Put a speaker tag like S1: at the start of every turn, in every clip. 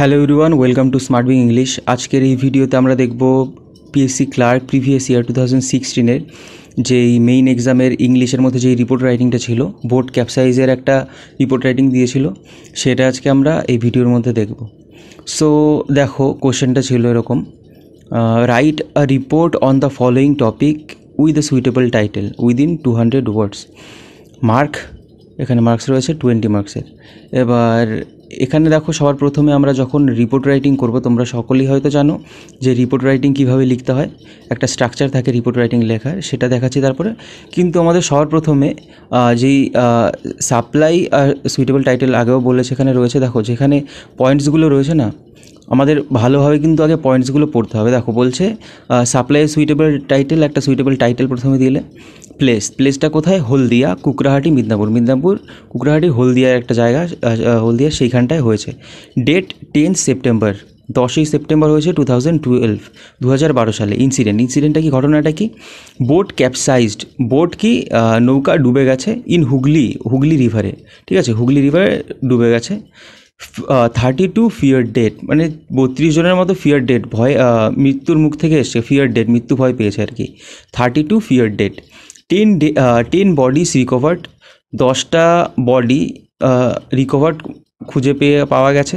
S1: hello everyone welcome to smart being English আজকের এই ভিডিওতে আমরা দেখব PSC clerk previous year two thousand সিক্সটিনের যেই মেইন এক্সামের ইংলিশের মধ্যে যেই রিপোর্ট রাইটিংটা ছিল বোর্ড ক্যাপসাইজের একটা রিপোর্ট রাইটিং দিয়েছিল সেটা আজকে আমরা এই ভিডিওর মধ্যে দেখব সো দেখো কোশ্চেনটা ছিল এরকম write a report on the following topic with the suitable title within two hundred words mark এখানে মার্কস রয়েছে টোয়েন্টি মার্কসের এবার এখানে দেখো সবার প্রথমে আমরা যখন রিপোর্ট রাইটিং করব তোমরা সকলেই হয়তো জানো যে রিপোর্ট রাইটিং কিভাবে লিখতে হয় একটা স্ট্রাকচার থাকে রিপোর্ট রাইটিং লেখার সেটা দেখাচ্ছি তারপরে কিন্তু আমাদের সবার প্রথমে যেই সাপ্লাই আর সুইটেবল টাইটেল আগেও বলেছে এখানে রয়েছে দেখো যেখানে পয়েন্টসগুলো রয়েছে না আমাদের ভালোভাবে কিন্তু আগে পয়েন্টসগুলো পড়তে হবে দেখো বলছে সাপ্লাই সুইটেবল টাইটেল একটা সুইটেবল টাইটেল প্রথমে দিলে প্লেস প্লেসটা কোথায় হলদিয়া কুকরাহাটি মিদনাপুর মিদনাপুর কুকরাহাটি হলদিয়ার একটা জায়গা হলদিয়া সেইখানটায় হয়েছে ডেট টেন সেপ্টেম্বর দশই সেপ্টেম্বর হয়েছে টু থাউজেন্ড টুয়েলভ দু হাজার বারো সালে ইনসিডেন্ট ইনসিডেন্টটা কি ঘটনাটা কি বোট ক্যাপসাইজড বোট কি নৌকা ডুবে গেছে ইন হুগলি হুগলি রিভারে ঠিক আছে হুগলি রিভারে ডুবে গেছে থার্টি টু ফিয়ার ডেট মানে বত্রিশ জনের মতো ফিয়ার ডেট ভয় মৃত্যুর মুখ থেকে এসছে ফিয়ার ডেট মৃত্যু ভয় পেয়েছে আর কি thirty two feared dead ten day ten bodies recovered দশটা বডি রিকভার্ড খুঁজে পেয়ে পাওয়া গেছে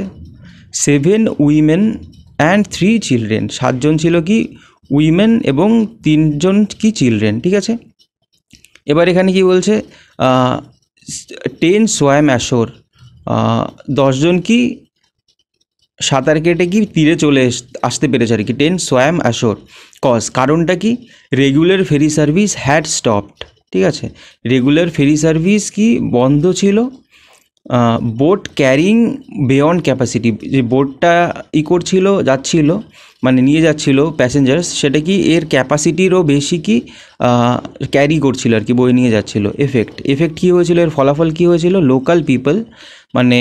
S1: seven women and three children সাতজন ছিল কি উইমেন এবং তিনজন কি চিলড্রেন ঠিক আছে এবার এখানে কি বলছে টেন সোয়াম অ্যাশোর দশজন কি সাঁতার কেটে কি তীরে চলে আসতে পেরেছে আর কি টেন সোয়াম অ্যাশোর কজ কারণটা কি regular ferry service had stopped ঠিক আছে রেগুলার ফেরি সার্ভিস কি বন্ধ ছিল বোট ক্যারিং বিয়ন্ড ক্যাপাসিটি যে বোটটা ই করছিল যাচ্ছিল মানে নিয়ে যাচ্ছিল প্যাসেঞ্জার্স সেটা কি এর ক্যাপাসিটিরও বেশি কি ক্যারি করছিল আর কি বই নিয়ে যাচ্ছিল এফেক্ট এফেক্ট কী হয়েছিল এর ফলাফল কী হয়েছিল লোকাল পিপল মানে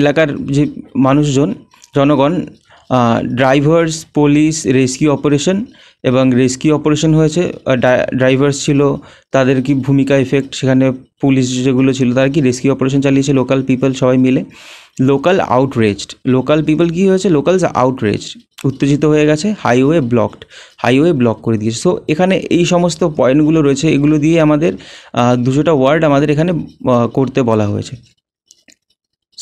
S1: এলাকার যে মানুষজন জনগণ ড্রাইভার্স পুলিশ রেস্কিউ অপারেশন এবং রেস্কিউ অপারেশন হয়েছে ড্রাইভার্স ছিল তাদের কি ভূমিকা এফেক্ট সেখানে পুলিশ যেগুলো ছিল তারা কি রেস্কিউ অপারেশন চালিয়েছে লোকাল পিপল সবাই মিলে লোকাল আউটরেজড লোকাল পিপল কি হয়েছে লোকালস আউটরেজড উত্তেজিত হয়ে গেছে হাইওয়ে ব্লকড হাইওয়ে ব্লক করে দিয়েছে সো এখানে এই সমস্ত পয়েন্টগুলো রয়েছে এগুলো দিয়ে আমাদের দুশোটা ওয়ার্ড আমাদের এখানে করতে বলা হয়েছে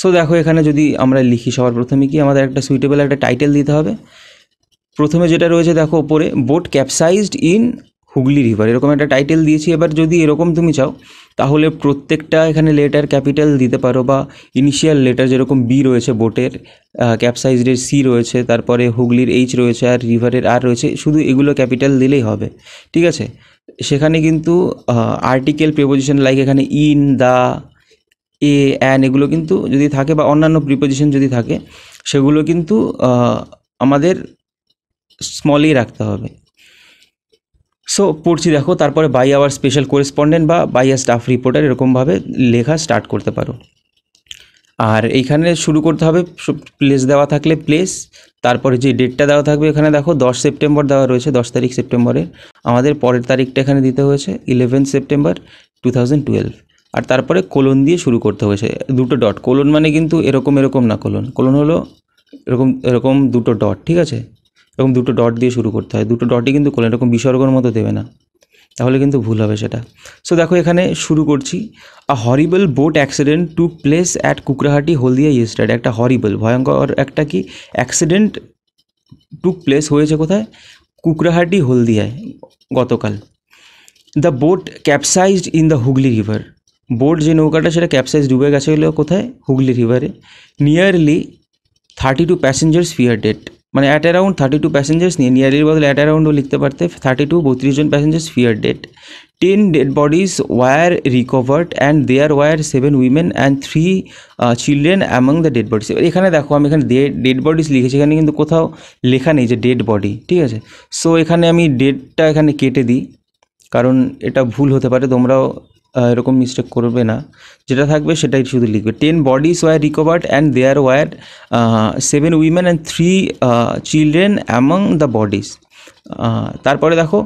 S1: সো দেখো এখানে যদি আমরা লিখি সবার প্রথমে কি আমাদের একটা সুইটেবল একটা টাইটেল দিতে হবে প্রথমে যেটা রয়েছে দেখো ওপরে boat capsized in Hooghly river এরকম একটা টাইটেল দিয়েছি এবার যদি এরকম তুমি চাও তাহলে প্রত্যেকটা এখানে লেটার ক্যাপিটাল দিতে পারো বা ইনিশিয়াল লেটার যেরকম বি রয়েছে বোটের ক্যাপসাইজডের সি রয়েছে তারপরে হুগলির এইচ রয়েছে আর রিভারের আর রয়েছে শুধু এগুলো ক্যাপিটাল দিলেই হবে ঠিক আছে সেখানে কিন্তু আর্টিকেল প্রেপোজিশন লাইক এখানে ইন দ্য এ অ্যান এগুলো কিন্তু যদি থাকে বা অন্যান্য প্রিপোজিশন যদি থাকে সেগুলো কিন্তু আমাদের স্মলই রাখতে হবে সো পড়ছি দেখো তারপরে বাই আওয়ার স্পেশাল করেসপন্ডেন্ট বা বাই আ স্টাফ রিপোর্টার এরকমভাবে লেখা স্টার্ট করতে পারো আর এইখানে শুরু করতে হবে প্লেস দেওয়া থাকলে প্লেস তারপরে যে ডেটটা দেওয়া থাকবে এখানে দেখো দশ সেপ্টেম্বর দেওয়া রয়েছে দশ তারিখ সেপ্টেম্বরে আমাদের পরের তারিখটা এখানে দিতে হয়েছে eleven September two thousand twelve আর তারপরে কোলন দিয়ে শুরু করতে হয়েছে দুটো ডট কোলন মানে কিন্তু এরকম এরকম না কোলন কোলন হলো এরকম এরকম দুটো ডট ঠিক আছে এরকম দুটো ডট দিয়ে শুরু করতে হয় দুটো ডটই কিন্তু কোলন এরকম বিসর্গর মতো দেবে না তাহলে কিন্তু ভুল হবে সেটা সো দেখো এখানে শুরু করছি a horrible boat accident took place at Kukrahati Haldia yesterday একটা হরিবল ভয়ঙ্কর একটা কি অ্যাক্সিডেন্ট টু প্লেস হয়েছে কোথায় কুকরাহাটি হলদিয়ায় গতকাল the boat capsized in the Hooghly river boat যে নৌকাটা সেটা ক্যাপসাইজ ডুবে গেছে গেছিলো কোথায় Hooghly রিভারে nearly thirty two passengers feared date মানে at around thirty two passengers নিয়ে নিয়ারলির বদলে অ্যাট অ্যারাউন্ডও লিখতে পারতে থার্টি টু বত্রিশ জন passengers feared dead ten dead bodies were recovered and there were seven women and three children among the dead bodies এখানে দেখো আমি এখানে ডেড বডিস লিখেছি এখানে কিন্তু কোথাও লেখা নেই যে ডেড বডি ঠিক আছে সো এখানে আমি ডেটটা এখানে কেটে দিই কারণ এটা ভুল হতে পারে তোমরাও এরকম মিস্টেক করবে না যেটা থাকবে সেটাই শুধু লিখবে ten bodies were recovered and there were seven women and three children among the bodies তারপরে দেখো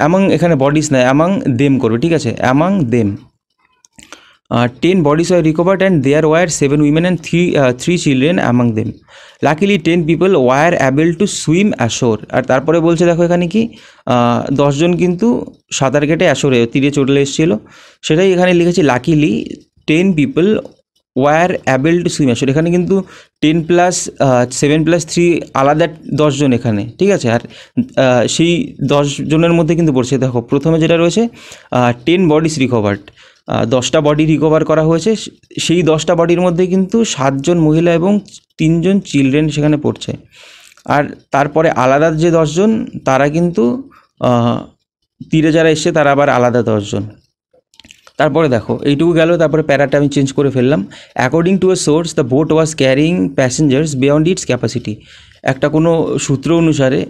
S1: অ্যামাং এখানে বডিস না অ্যামাং দেম করবে ঠিক আছে among them ten bodies bodies were and there there seven 7 women three three children among children luckily ten people 10 people to swim ashore আর তারপরে বলছে দেখো এখানে কি দশজন কিন্তু সাঁতার কেটে অ্যাশোরে তীরে চলে এসেছিলো সেটাই এখানে লিখেছি luckily ten people were able to swim ashore এখানে কিন্তু ten plus seven plus three আলাদা দশজন এখানে ঠিক আছে আর সেই দশজনের মধ্যে কিন্তু পড়ছে দেখো প্রথমে যেটা রয়েছে টেন বডিস রিকভার্ড দশটা বডি রিকভার করা হয়েছে সেই দশটা বডির মধ্যে কিন্তু সাতজন মহিলা এবং তিনজন চিলড্রেন সেখানে পড়ছে আর তারপরে আলাদা যে দশজন তারা কিন্তু তীরে যারা এসছে তারা আবার আলাদা দশজন তারপরে দেখো এইটুকু গেল তারপরে প্যারাটা আমি চেঞ্জ করে ফেললাম according to a source the boat was carrying passengers beyond its capacity একটা কোনো সূত্র অনুসারে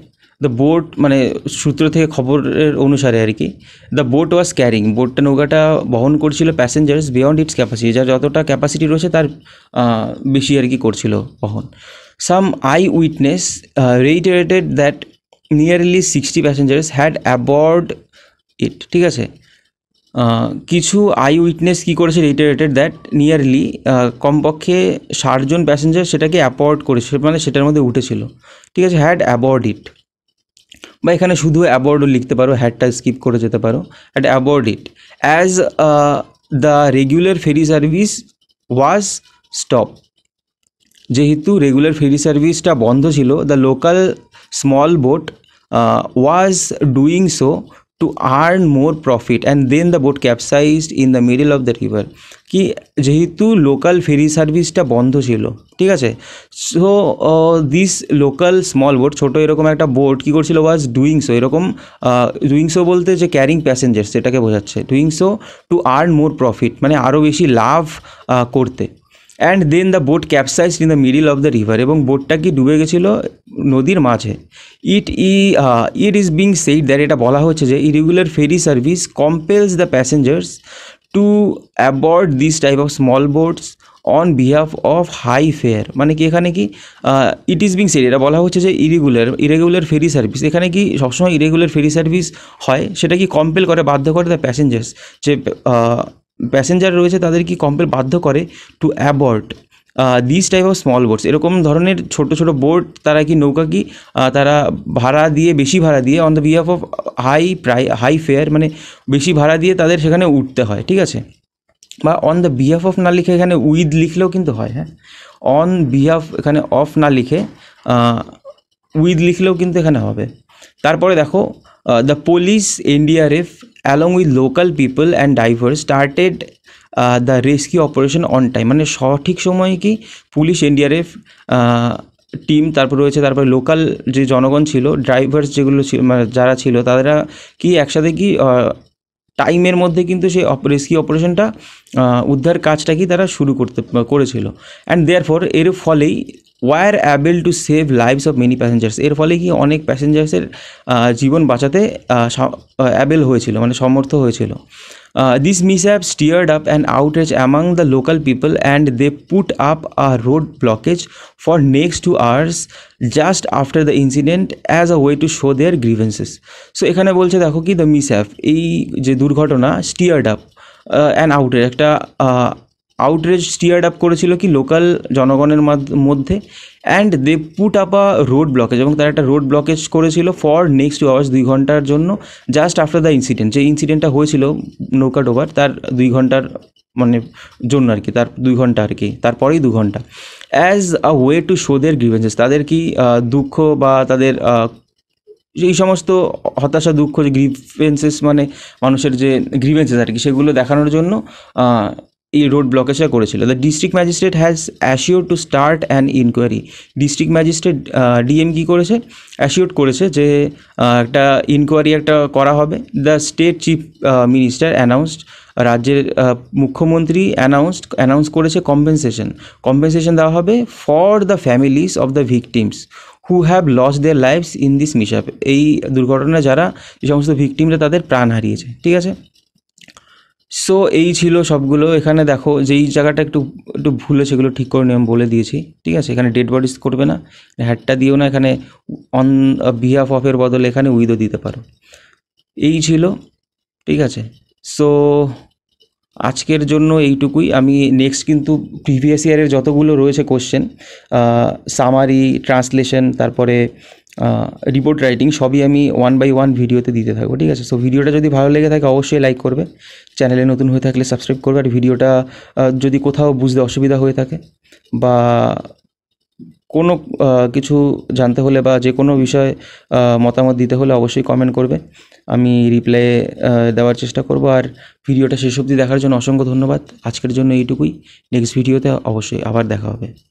S1: দ্য বোট মানে সূত্র থেকে খবরের অনুসারে আর কি দ্য বোট ওয়াজ ক্যারিং বোটটা নৌকাটা বহন করছিল প্যাসেঞ্জার্স বিয়ন্ড ইটস ক্যাপাসিটি যার যতটা ক্যাপাসিটি রয়েছে তার বেশি আর কি করছিল বহন some eye witness rated that nearly sixty passengers had aboard it ঠিক আছে কিছু আই উইটনেস কী করেছে রেইটেড দ্যাট নিয়ারলি কমপক্ষে ষাটজন প্যাসেঞ্জার সেটাকে অ্যাপোর্ড করেছে মানে সেটার মধ্যে উঠেছিল ঠিক আছে হ্যাড অ্যাবর্ড ইট বা এখানে শুধু অ্যাবোর্ডও লিখতে পারো হ্যাডটা স্কিপ করে যেতে পারো at aboard it as the regular ferry service was stop যেহেতু রেগুলার ফেরি সার্ভিসটা বন্ধ ছিল the local small boat was doing so to earn more profit and then the boat capsized in the middle of the river কি যেহেতু local ফেরি সার্ভিসটা বন্ধ ছিল ঠিক আছে so this local small boat ছোটো এরকম একটা বোট কী করছিল ওয়াজ ডুইং সো এরকম ডুইং uh, সো বলতে যে ক্যারিং প্যাসেঞ্জার সেটাকে বোঝাচ্ছে doing so to earn more profit মানে আরও বেশি লাভ uh, করতে and then the boat capsize in the middle of the river এবং বোটটা কি ডুবে গেছিল নদীর মাঝে ইট ই it is being said that এটা বলা হচ্ছে যে irregular ferry service compels the passengers to aboard this type of small boats on behalf of high fare মানে কি এখানে কি ইট ইজ বিং সেড এটা বলা হচ্ছে যে ইরেগুলার ইরেগুলার ফেরি সার্ভিস এখানে কি সবসময় ইরেগুলার ফেরি সার্ভিস হয় সেটা কি কম্পেল করে বাধ্য করে দ্য প্যাসেঞ্জার্স যে uh, প্যাসেঞ্জার রয়েছে তাদের কি কম্পেল বাধ্য করে to abort this type of small boats এরকম ধরনের ছোট ছোট বোট তারা কি নৌকা কি তারা ভাড়া দিয়ে বেশি ভাড়া দিয়ে on the behalf of high প্রাই হাই ফেয়ার মানে বেশি ভাড়া দিয়ে তাদের সেখানে উঠতে হয় ঠিক আছে বা অন দ্য বিহাফ অফ না লিখে এখানে উইথ লিখলেও কিন্তু হয় হ্যাঁ অন বিহাফ এখানে অফ না লিখে উইথ লিখলেও কিন্তু এখানে হবে তারপরে দেখো Uh, the police, NDRF, along with local people and divers started the uh, rescue operation on time মানে সঠিক সময়ে কি পুলিশ এনডিআরএফ টিম তারপর রয়েছে তারপরে লোকাল যে জনগণ ছিল ড্রাইভার্স যেগুলো ছিল মানে যারা ছিল তারা কি একসাথে কি টাইমের uh, মধ্যে কিন্তু সেই রেস্কিউ অপারেশনটা উদ্ধার কাজটা কি তারা শুরু করতে করেছিল অ্যান্ড দেয়ার ফর এর ফলেই were able to save lives of many passengers এর ফলে কি অনেক প্যাসেঞ্জার্সের জীবন বাঁচাতে অ্যাবেল হয়েছিল মানে সমর্থ হয়েছিল this mishap stirred up and outreach among the local people and they put up a road blockage for next two hours just after the incident as a way to show their grievances so এখানে বলছে দেখো কি the miss app এই যে দুর্ঘটনা steered up and আউটের একটা outrage steered up করেছিল কি লোকাল জনগণের মধ্যে and they put up a road blockage এবং তারা একটা রোড ব্লকেজ করেছিল ফর নেক্সট টু আওয়ার্স দুই ঘন্টার জন্য জাস্ট আফটার দ্য ইনসিডেন্ট যে ইনসিডেন্টটা হয়েছিল নৌকা ডোবার তার দুই ঘন্টার মানে জন্য আর কি তার দুই ঘন্টা আর কি তারপরেই দু ঘন্টা as a way to show their grievances তাদের কি দুঃখ বা তাদের এই সমস্ত হতাশা দুঃখ যে গ্রিভেন্সেস মানে মানুষের যে গ্রিভেন্সেস আর কি সেগুলো দেখানোর জন্য এই রোড ব্লকেজটা করেছিল the district magistrate has assure to start an inquiry district magistrate DM কী করেছে অ্যাসিওর করেছে যে একটা ইনকোয়ারি একটা করা হবে the state chief minister announced রাজ্যের মুখ্যমন্ত্রী অ্যানাউন্সড অ্যানাউন্স করেছে কম্পেনসেশন কম্পেনসেশন দেওয়া হবে for the families of the victims who have lost their lifes in this mishap এই দুর্ঘটনায় যারা যে সমস্ত ভিকটিমরা তাদের প্রাণ হারিয়েছে ঠিক আছে সো এই ছিল সবগুলো এখানে দেখো যেই জায়গাটা একটু একটু ভুলে সেগুলো ঠিক করে নিয়ে আমি বলে দিয়েছি ঠিক আছে এখানে ডেড বডিস করবে না হ্যাডটা দিও না এখানে অন বিহাফ অফের বদলে এখানে উইদও দিতে পারো এই ছিল ঠিক আছে সো আজকের জন্য এইটুকুই আমি নেক্সট কিন্তু প্রিভিয়াস ইয়ারের যতগুলো রয়েছে কোশ্চেন সামারি ট্রান্সলেশন তারপরে রিপোর্ট রাইটিং সবই আমি ওয়ান বাই ওয়ান ভিডিওতে দিতে থাকবো ঠিক আছে সো ভিডিওটা যদি ভালো লেগে থাকে অবশ্যই লাইক করবে চ্যানেলে নতুন হয়ে থাকলে সাবস্ক্রাইব করবে আর ভিডিওটা যদি কোথাও বুঝতে অসুবিধা হয়ে থাকে বা কোনো কিছু জানতে হলে বা যে কোনো বিষয়ে মতামত দিতে হলে অবশ্যই কমেন্ট করবে আমি রিপ্লাই দেওয়ার চেষ্টা করব আর ভিডিওটা শেষ অবধি দেখার জন্য অসংখ্য ধন্যবাদ আজকের জন্য এইটুকুই নেক্সট ভিডিওতে অবশ্যই আবার দেখা হবে